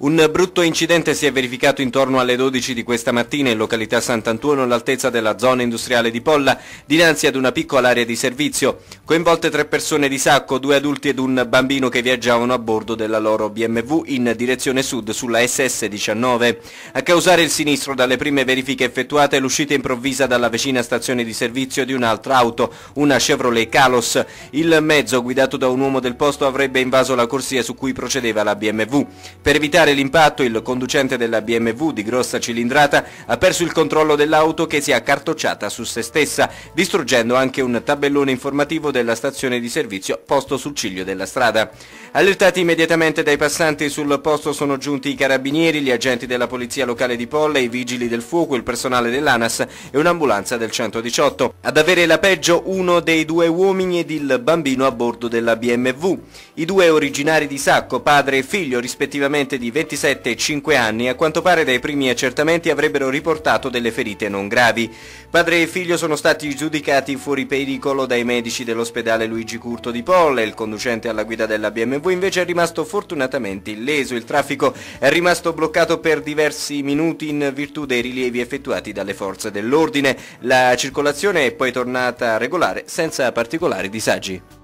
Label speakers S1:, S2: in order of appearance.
S1: Un brutto incidente si è verificato intorno alle 12 di questa mattina in località Sant'Antuono all'altezza della zona industriale di Polla, dinanzi ad una piccola area di servizio. Coinvolte tre persone di sacco, due adulti ed un bambino che viaggiavano a bordo della loro BMW in direzione sud sulla SS-19. A causare il sinistro dalle prime verifiche effettuate è l'uscita improvvisa dalla vicina stazione di servizio di un'altra auto, una Chevrolet Kalos. Il mezzo, guidato da un uomo del posto, avrebbe invaso la corsia su cui procedeva la BMW. Per evitare evitare l'impatto il conducente della BMW di grossa cilindrata ha perso il controllo dell'auto che si è accartocciata su se stessa, distruggendo anche un tabellone informativo della stazione di servizio posto sul ciglio della strada. Allertati immediatamente dai passanti sul posto sono giunti i carabinieri, gli agenti della polizia locale di Polla, i vigili del fuoco, il personale dell'ANAS e un'ambulanza del 118. Ad avere la peggio uno dei due uomini ed il bambino a bordo della BMW. I due originari di Sacco, padre e figlio rispettivamente di 20 27 e 5 anni, a quanto pare dai primi accertamenti avrebbero riportato delle ferite non gravi. Padre e figlio sono stati giudicati fuori pericolo dai medici dell'ospedale Luigi Curto di Polle, il conducente alla guida della BMW invece è rimasto fortunatamente illeso, il traffico è rimasto bloccato per diversi minuti in virtù dei rilievi effettuati dalle forze dell'ordine, la circolazione è poi tornata regolare senza particolari disagi.